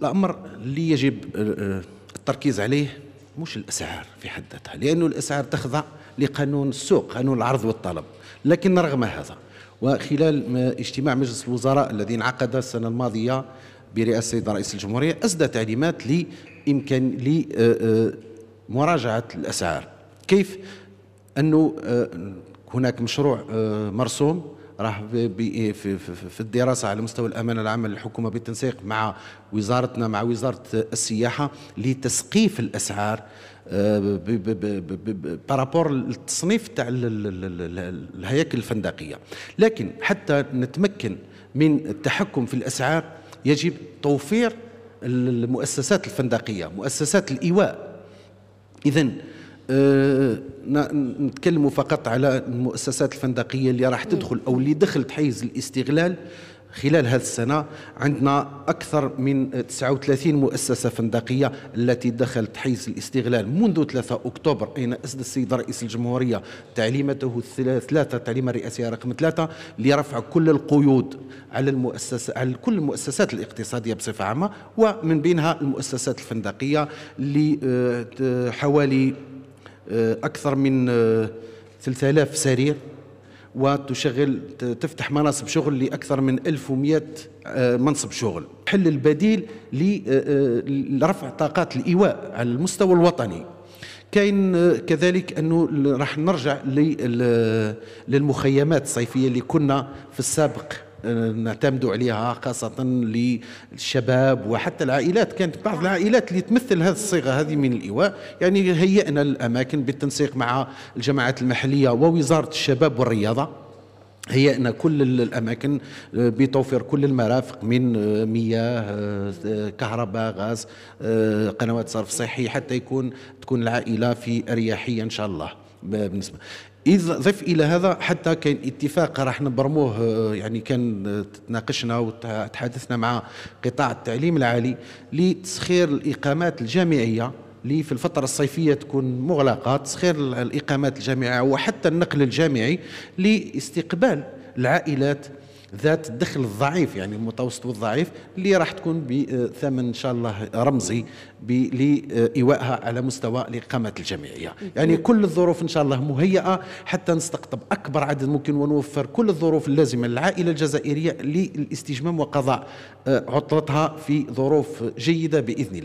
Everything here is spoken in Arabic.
الأمر اللي يجب آه، آه، التركيز عليه مش الأسعار في حد ذاتها لأن الأسعار تخضع لقانون السوق قانون العرض والطلب لكن رغم هذا وخلال اجتماع مجلس الوزراء الذي انعقد السنة الماضية برئاسة السيد رئيس الجمهورية أسدى تعليمات لإمكان لمراجعة آه، الأسعار كيف أنه هناك مشروع مرسوم راح إيه، في, في, في الدراسه على مستوى الامانه العامه للحكومه بالتنسيق مع وزارتنا مع وزاره السياحه لتسقيف الاسعار آه، بارابور التصنيف تاع الهياكل الفندقيه لكن حتى نتمكن من التحكم في الاسعار يجب توفير المؤسسات الفندقيه مؤسسات الايواء اذا آه، نتكلم فقط على المؤسسات الفندقيه اللي راح تدخل او اللي دخلت حيز الاستغلال خلال هذه السنة عندنا أكثر من 39 مؤسسة فندقية التي دخلت حيز الاستغلال منذ 3 أكتوبر أين أسد السيد رئيس الجمهورية تعليمته الثلاثة تعليم الرئاسية رقم ثلاثة لرفع كل القيود على المؤسسة على كل المؤسسات الاقتصادية بصفة عامة ومن بينها المؤسسات الفندقية لحوالي آه، أكثر من 3000 آه، سرير وتشغل تفتح مناصب شغل لأكثر من 1100 آه، منصب شغل حل البديل لرفع طاقات الإيواء على المستوى الوطني كاين كذلك انه راح نرجع للمخيمات الصيفيه اللي كنا في السابق نعتمدوا عليها خاصة للشباب وحتى العائلات كانت بعض العائلات اللي تمثل هذه الصيغة هذه من الإيواء يعني هيئنا الأماكن بالتنسيق مع الجماعات المحلية ووزارة الشباب والرياضة هيئنا كل الاماكن بتوفير كل المرافق من مياه كهرباء غاز قنوات صرف صحي حتى يكون تكون العائله في اريحيه ان شاء الله بالنسبه اذا ضف الى هذا حتى كاين اتفاق راح نبرموه يعني كان تناقشنا وتحدثنا مع قطاع التعليم العالي لتسخير الاقامات الجامعيه اللي في الفترة الصيفية تكون مغلقة تسخير الإقامات الجامعية وحتى النقل الجامعي لاستقبال العائلات ذات الدخل الضعيف يعني المتوسط والضعيف اللي راح تكون بثمن آه، ان شاء الله رمزي لايوائها على مستوى الاقامات الجامعيه يعني كل الظروف ان شاء الله مهيئه حتى نستقطب اكبر عدد ممكن ونوفر كل الظروف اللازمه للعائله الجزائريه للاستجمام وقضاء آه، عطلتها في ظروف جيده باذن الله